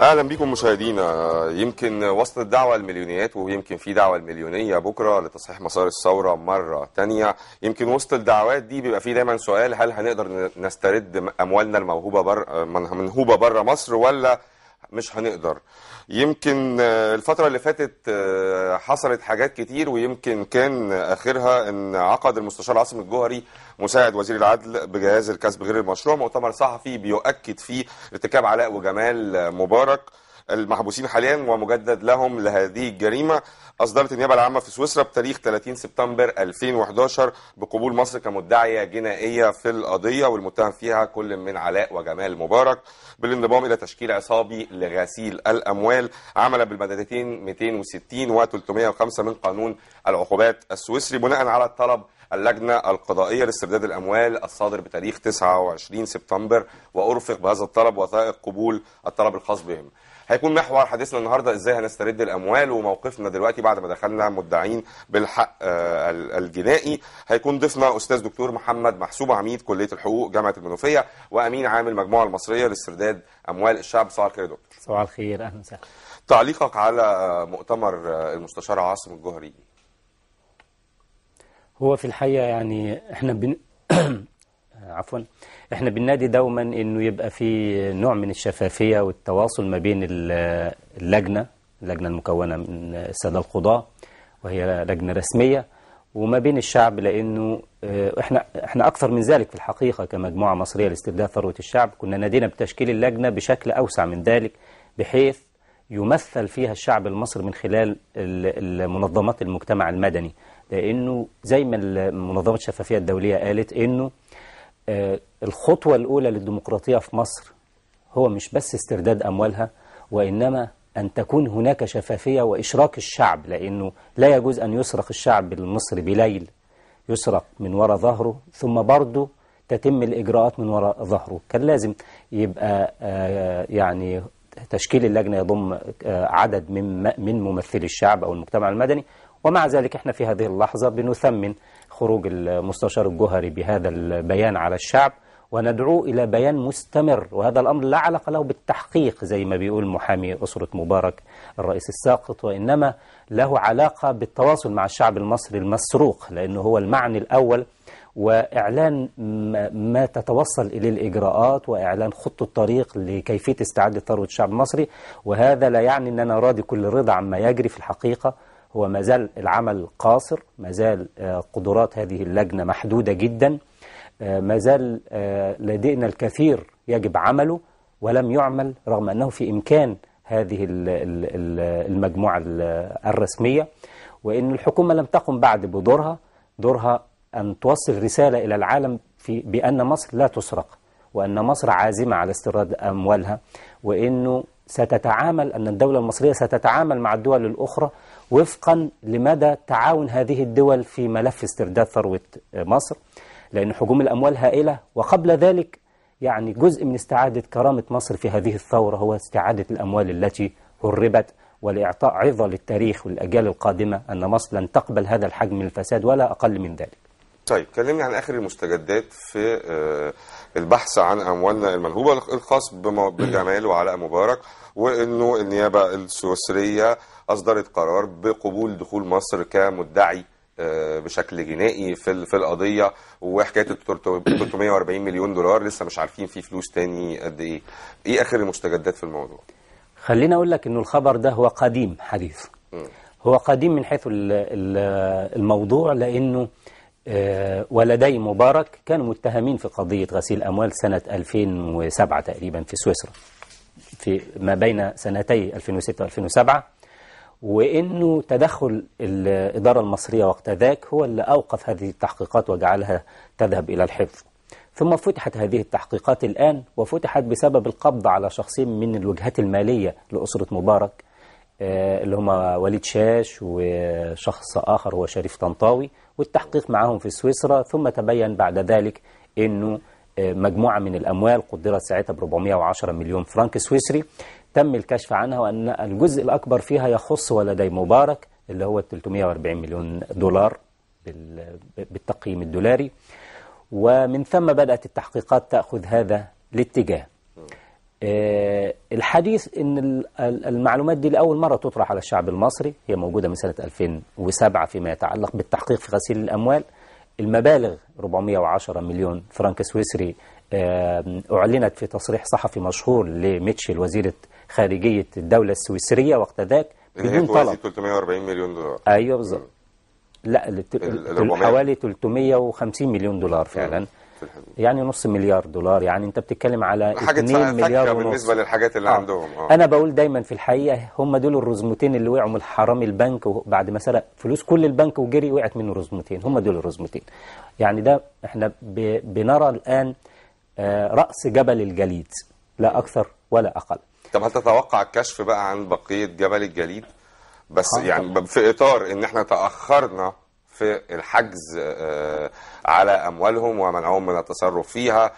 اهلا بيكم مشاهدينا يمكن وسط الدعوه المليونيات ويمكن في دعوه المليونيه بكره لتصحيح مسار الثوره مره ثانيه يمكن وسط الدعوات دي بيبقى في دايما سؤال هل هنقدر نسترد اموالنا الموهوبه بر منهوبه بره مصر ولا مش هنقدر يمكن آه، الفترة اللي فاتت آه، حصلت حاجات كتير ويمكن كان آخرها أن عقد المستشار عاصم الجوهري مساعد وزير العدل بجهاز الكسب غير المشروع مؤتمر صحفي بيؤكد فيه ارتكاب علاء وجمال مبارك المحبوسين حاليا ومجدد لهم لهذه الجريمة أصدرت النيابة العامة في سويسرا بتاريخ 30 سبتمبر 2011 بقبول مصر كمدعية جنائية في القضية والمتهم فيها كل من علاء وجمال مبارك بالانضمام إلى تشكيل عصابي لغسيل الأموال عمل بالمادتين 260 و 305 من قانون العقوبات السويسري بناء على الطلب اللجنة القضائية لاسترداد الأموال الصادر بتاريخ 29 سبتمبر وأرفق بهذا الطلب وثائق قبول الطلب الخاص بهم هيكون محور حديثنا النهارده ازاي هنسترد الاموال وموقفنا دلوقتي بعد ما دخلنا مدعين بالحق آه، الجنائي هيكون ضيفنا استاذ دكتور محمد محسوب عميد كليه الحقوق جامعه المنوفيه وامين عام المجموعه المصريه لاسترداد اموال الشعب صباح الخير يا دكتور صباح الخير اهلا وسهلا تعليقك على مؤتمر آه، المستشار عاصم الجهري هو في الحقيقه يعني احنا بن عفوا احنا بننادي دوما انه يبقى في نوع من الشفافيه والتواصل ما بين اللجنه اللجنه المكونه من الساده القضاه وهي لجنه رسميه وما بين الشعب لانه آه، احنا احنا اكثر من ذلك في الحقيقه كمجموعه مصريه لاستبداد ثروه الشعب كنا نادينا بتشكيل اللجنه بشكل اوسع من ذلك بحيث يمثل فيها الشعب المصري من خلال المنظمات المجتمع المدني لانه زي ما منظمه الشفافيه الدوليه قالت انه آه، الخطوة الأولى للديمقراطية في مصر هو مش بس استرداد أموالها وإنما أن تكون هناك شفافية وإشراك الشعب لأنه لا يجوز أن يسرق الشعب المصري بليل يسرق من وراء ظهره ثم برضه تتم الإجراءات من وراء ظهره كان لازم يبقى آه، يعني تشكيل اللجنة يضم آه، عدد من من ممثلي الشعب أو المجتمع المدني ومع ذلك احنا في هذه اللحظة بنثمن خروج المستشار الجهري بهذا البيان على الشعب وندعوه إلى بيان مستمر وهذا الأمر لا علاقة له بالتحقيق زي ما بيقول محامي أسرة مبارك الرئيس الساقط وإنما له علاقة بالتواصل مع الشعب المصري المسروق لأنه هو المعني الأول وإعلان ما تتوصل إليه الإجراءات وإعلان خط الطريق لكيفية استعادة ثروة الشعب المصري وهذا لا يعني أننا راضي كل رضا عما يجري في الحقيقة هو مازال العمل قاصر مازال آه، قدرات هذه اللجنة محدودة جدا آه، مازال آه، لدينا الكثير يجب عمله ولم يعمل رغم أنه في إمكان هذه المجموعة الرسمية وإن الحكومة لم تقم بعد بدورها دورها أن توصل رسالة إلى العالم في بأن مصر لا تسرق وأن مصر عازمة على استيراد أموالها وأنه ستتعامل أن الدولة المصرية ستتعامل مع الدول الأخرى وفقا لمدى تعاون هذه الدول في ملف استرداد ثروة مصر لأن حجوم الأموال هائلة وقبل ذلك يعني جزء من استعادة كرامة مصر في هذه الثورة هو استعادة الأموال التي هربت ولإعطاء عظة للتاريخ والأجيال القادمة أن مصر لن تقبل هذا الحجم من الفساد ولا أقل من ذلك طيب كلمني عن اخر المستجدات في آه، البحث عن اموالنا المنهوبه الخاص بجمال وعلاء مبارك وانه النيابه السويسريه اصدرت قرار بقبول دخول مصر كمدعي آه، بشكل جنائي في في القضيه وحكايه 340 مليون دولار لسه مش عارفين في فلوس تاني قد ايه ايه اخر المستجدات في الموضوع خليني اقول لك انه الخبر ده هو قديم حديث هو قديم من حيث الموضوع لانه آه، ولدي مبارك كانوا متهمين في قضية غسيل أموال سنة 2007 تقريبا في سويسرا في ما بين سنتي 2006 و2007 وإنه تدخل الإدارة المصرية وقت ذاك هو اللي أوقف هذه التحقيقات وجعلها تذهب إلى الحفظ ثم فتحت هذه التحقيقات الآن وفتحت بسبب القبض على شخصين من الوجهات المالية لأسرة مبارك آه، اللي هما وليد شاش وشخص آخر هو شريف طنطاوي والتحقيق معاهم في سويسرا ثم تبين بعد ذلك أنه آه، مجموعة من الأموال قدرت ساعتها ب 410 مليون فرنك سويسري تم الكشف عنها وأن الجزء الأكبر فيها يخص ولدي مبارك اللي هو 340 مليون دولار بالتقييم الدولاري ومن ثم بدأت التحقيقات تأخذ هذا الاتجاه آه، الحديث ان المعلومات دي لاول مره تطرح على الشعب المصري هي موجوده من سنه 2007 فيما يتعلق بالتحقيق في غسيل الاموال المبالغ 410 مليون فرنك سويسري اعلنت في تصريح صحفي مشهور لميتشل وزيره خارجيه الدوله السويسريه وقت ذاك بدون طلب 340 مليون دولار ايوه بالظبط لا حوالي 350 مليون دولار فعلا الحدود يعني نص مليار دولار يعني انت بتتكلم على 2 مليار ونص بالنسبه للحاجات اللي آه. عندهم آه. انا بقول دايما في الحقيقه هم دول الرزمتين اللي وقعوا من حرام البنك بعد ما سرق فلوس كل البنك وجري وقعت منه رزمتين هم دول الرزمتين يعني ده احنا بنرى الان آه، راس جبل الجليد لا اكثر ولا اقل طب هل تتوقع الكشف بقى عن بقيه جبل الجليد بس آه. يعني في اطار ان احنا تاخرنا في الحجز آه، آه، على اموالهم ومنعهم من التصرف فيها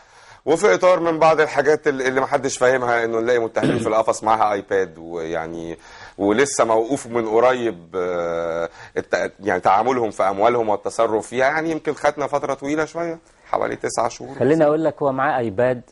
وفي اطار من بعض الحاجات اللي محدش فاهمها انه نلاقي متهمين في القفص معاها ايباد ويعني ولسه موقوف من قريب آه، يعني تعاملهم في اموالهم والتصرف فيها يعني يمكن خدنا فتره طويله شويه حوالي تسعة شهور خليني اقول لك هو معاه ايباد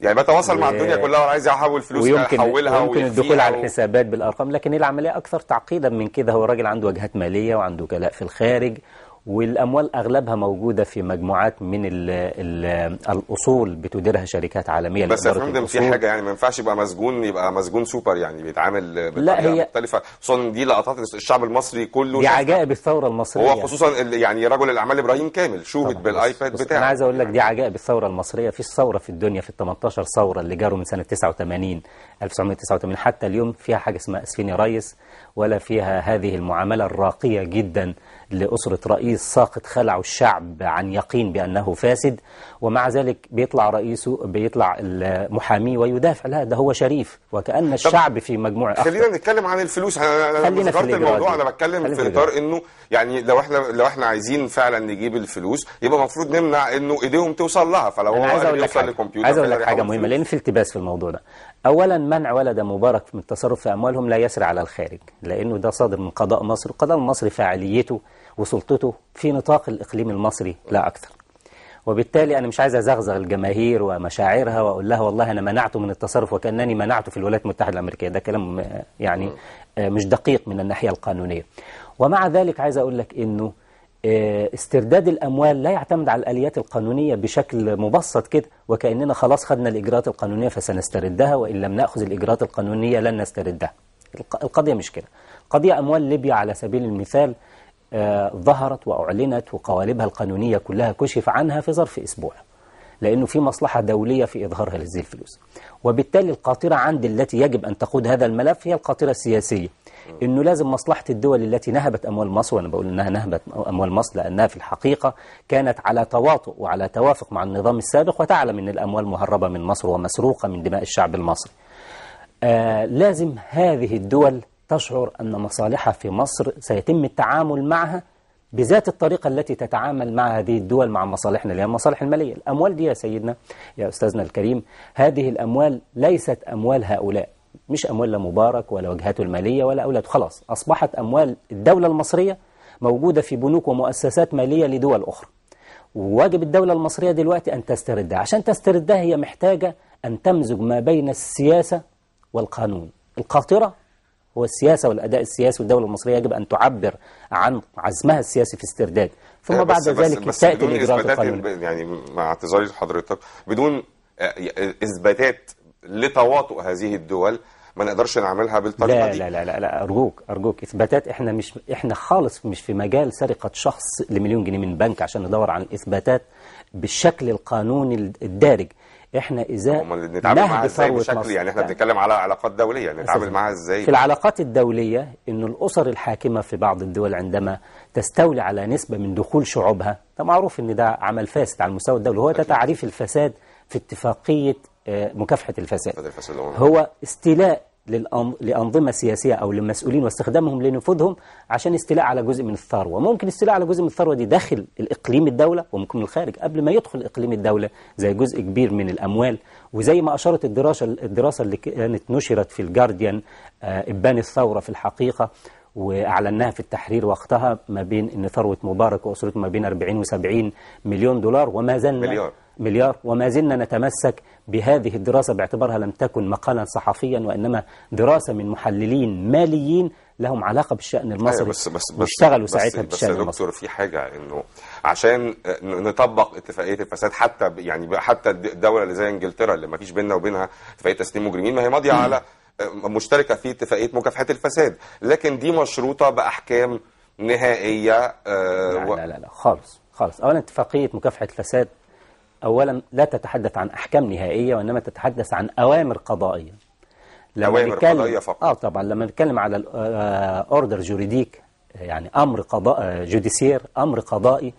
يعني بتواصل و... مع الدنيا كلها وانا عايز احول فلوس ويمكن احولها ويمكن الدخول على الحسابات بالارقام لكن العمليه اكثر تعقيدا من كده هو الراجل عنده وجهات ماليه وعنده كلاء في الخارج والأموال أغلبها موجودة في مجموعات من الـ الـ الأصول بتديرها شركات عالمية بس يا فندم في حاجة يعني ما ينفعش يبقى مسجون يبقى مسجون سوبر يعني بيتعامل بطريقة هي... مختلفة خصوصا دي لقطات الشعب المصري كله دي عجائب الثورة المصرية هو خصوصا يعني رجل الأعمال إبراهيم كامل شوهد بالآيباد بتاعه أنا عايز أقول لك دي عجائب الثورة المصرية في ثورة في الدنيا في ال 18 ثورة اللي جاروا من سنة 89 1989 حتى اليوم فيها حاجة اسمها اسفيني ريس ولا فيها هذه المعاملة الراقية جدا لأسرة رئيس ساقط خلع الشعب عن يقين بأنه فاسد ومع ذلك بيطلع رئيسه بيطلع المحامي ويدافع لا ده هو شريف وكأن الشعب في مجموعة أخطر. خلينا نتكلم عن الفلوس أنا ذكرت الموضوع أنا بتكلم في إطار إنه يعني لو إحنا لو إحنا عايزين فعلا نجيب الفلوس يبقى المفروض نمنع إنه إيديهم توصل لها فلو هو عايز أقول لك حاجة, عايز أقول لك حاجة مهمة لأن في التباس في الموضوع ده أولا منع ولد مبارك من التصرف في أموالهم لا يسري على الخارج لأنه ده صادر من قضاء مصر قضاء مصر فاعليته وسلطته في نطاق الإقليم المصري لا أكثر وبالتالي أنا مش عايز أزغزغ الجماهير ومشاعرها وأقول لها والله أنا منعته من التصرف وكأنني منعته في الولايات المتحدة الأمريكية ده كلام آه، يعني آه، مش دقيق من الناحية القانونية ومع ذلك عايز أقول لك أنه آه، استرداد الأموال لا يعتمد على الآليات القانونية بشكل مبسط كده وكأننا خلاص خدنا الإجراءات القانونية فسنستردها وإن لم نأخذ الإجراءات القانونية لن نستردها القضية مش كده قضية أموال ليبيا على سبيل المثال آه، ظهرت وأعلنت وقوالبها القانونية كلها كشف عنها في ظرف أسبوع لأنه في مصلحة دولية في إظهار هذه الفلوس وبالتالي القاطرة عند التي يجب أن تقود هذا الملف هي القاطرة السياسية انه لازم مصلحه الدول التي نهبت اموال مصر وانا بقول انها نهبت اموال مصر لانها في الحقيقه كانت على تواطؤ وعلى توافق مع النظام السابق وتعلم ان الاموال مهربه من مصر ومسروقه من دماء الشعب المصري. آه لازم هذه الدول تشعر أن مصالحها في مصر سيتم التعامل معها بذات الطريقة التي تتعامل مع هذه الدول مع مصالحنا اللي هي المصالح المالية الأموال دي يا سيدنا يا أستاذنا الكريم هذه الأموال ليست أموال هؤلاء مش أموال لا مبارك ولا وجهاته المالية ولا أولاده خلاص أصبحت أموال الدولة المصرية موجودة في بنوك ومؤسسات مالية لدول أخرى وواجب الدولة المصرية دلوقتي أن تستردها عشان تستردها هي محتاجة أن تمزج ما بين السياسة والقانون القاطرة والسياسة والأداء السياسي والدولة المصرية يجب أن تعبر عن عزمها السياسي في استرداد ثم آه، بعد بس ذلك بس تأتي الإجراءات القانونية يعني مع اعتذاري لحضرتك بدون آه، إثباتات لتواطؤ هذه الدول ما نقدرش نعملها بالطريقه لا دي لا لا لا لا ارجوك ارجوك اثباتات احنا مش احنا خالص مش في مجال سرقه شخص لمليون جنيه من بنك عشان ندور عن اثباتات بالشكل القانوني الدارج احنا ازاء نتعامل معاها ازاي بشكل مصر. يعني احنا بنتكلم على علاقات دوليه يعني نتعامل معاها ازاي في العلاقات الدوليه ان الاسر الحاكمه في بعض الدول عندما تستولي على نسبه من دخول شعوبها ده معروف ان ده عمل فاسد على المستوى الدولي هو ده تعريف الفساد في اتفاقيه آه، مكافحه الفساد, الفساد آه. هو استيلاء لأنظمة سياسية أو للمسؤولين واستخدامهم لنفوذهم عشان استيلاء على جزء من الثروة ممكن استيلاء على جزء من الثروة دي داخل الإقليم الدولة وممكن من الخارج قبل ما يدخل إقليم الدولة زي جزء كبير من الأموال وزي ما أشارت الدراسة الدراسة اللي كانت نشرت في الجارديان آه، إبان الثورة في الحقيقة واعلناها في التحرير وقتها ما بين ان ثروه مبارك واسرته ما بين 40 و70 مليون دولار وما زلنا مليار مليار وما زلنا نتمسك بهذه الدراسه باعتبارها لم تكن مقالا صحفيا وانما دراسه من محللين ماليين لهم علاقه بالشان أيوة، المصري بس بس بس واشتغلوا ساعتها بالشان المصري بس دكتور في حاجه انه عشان نطبق اتفاقيه الفساد حتى يعني حتى الدوله اللي زي انجلترا اللي ما فيش بيننا وبينها اتفاقيه تسليم مجرمين ما هي ماضيه على مشتركه في اتفاقيه مكافحه الفساد لكن دي مشروطه باحكام نهائيه آه، لا, و... لا لا لا خالص خالص اولا اتفاقيه مكافحه الفساد اولا لا تتحدث عن احكام نهائيه وانما تتحدث عن اوامر قضائيه لما اوامر نتكلم... قضائيه فقط اه طبعا لما نتكلم على آه، اوردر جوريديك يعني امر قضاء آه، جوديسير امر قضائي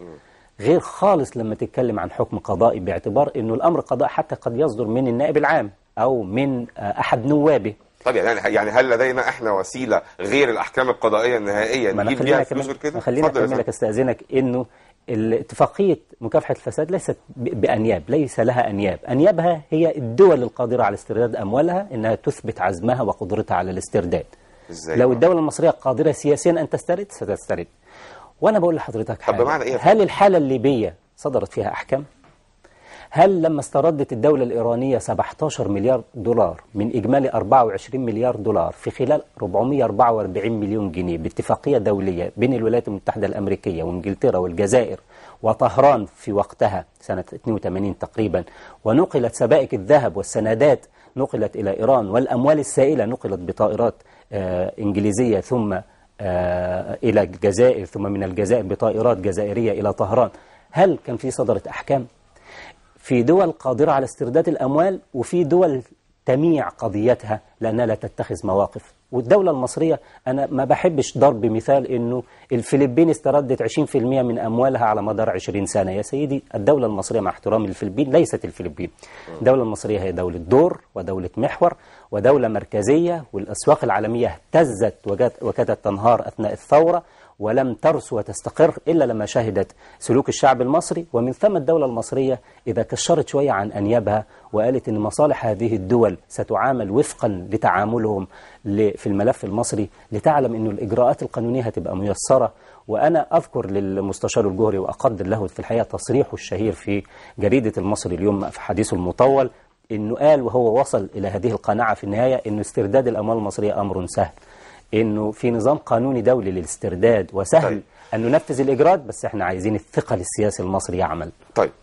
غير خالص لما تتكلم عن حكم قضائي باعتبار انه الامر قضائي حتى قد يصدر من النائب العام او من احد نوابه طب يعني, يعني يعني هل لدينا احنا وسيله غير الاحكام القضائيه النهائيه نجيب بيها فلوس من كده؟ خليني لك استاذنك انه اتفاقيه مكافحه الفساد ليست بانياب، ليس لها انياب، انيابها هي الدول القادره على استرداد اموالها انها تثبت عزمها وقدرتها على الاسترداد. ازاي؟ لو الدوله المصريه قادره سياسيا ان تسترد ستسترد. وانا بقول لحضرتك حاجه طب بمعنى ايه؟ هل الحاله الليبيه صدرت فيها احكام؟ هل لما استردت الدولة الإيرانية 17 مليار دولار من إجمالي 24 مليار دولار في خلال 444 مليون جنيه باتفاقية دولية بين الولايات المتحدة الأمريكية وإنجلترا والجزائر وطهران في وقتها سنة 82 تقريبا ونقلت سبائك الذهب والسندات نقلت إلى إيران والأموال السائلة نقلت بطائرات آه، إنجليزية ثم آه، إلى الجزائر ثم من الجزائر بطائرات جزائرية إلى طهران هل كان في صدرت أحكام؟ في دول قادرة على استرداد الأموال وفي دول تميع قضيتها لأنها لا تتخذ مواقف والدولة المصرية أنا ما بحبش ضرب مثال أنه الفلبين استردت 20% من أموالها على مدار 20 سنة يا سيدي الدولة المصرية مع احترامي للفلبين ليست الفلبين الدولة المصرية هي دولة دور ودولة محور ودولة مركزية والأسواق العالمية اهتزت وكادت تنهار أثناء الثورة ولم ترس وتستقر إلا لما شهدت سلوك الشعب المصري ومن ثم الدولة المصرية إذا كشرت شوية عن أنيابها وقالت أن مصالح هذه الدول ستعامل وفقا لتعاملهم في الملف المصري لتعلم أن الإجراءات القانونية هتبقى ميسرة وأنا أذكر للمستشار الجهري وأقدر له في الحقيقة تصريحه الشهير في جريدة المصري اليوم في حديثه المطول أنه قال وهو وصل إلى هذه القناعة في النهاية أن استرداد الأموال المصرية أمر سهل انه في نظام قانوني دولي للاسترداد وسهل طيب. ان ننفذ الاجراءات بس احنا عايزين الثقة للسياسي المصري يعمل طيب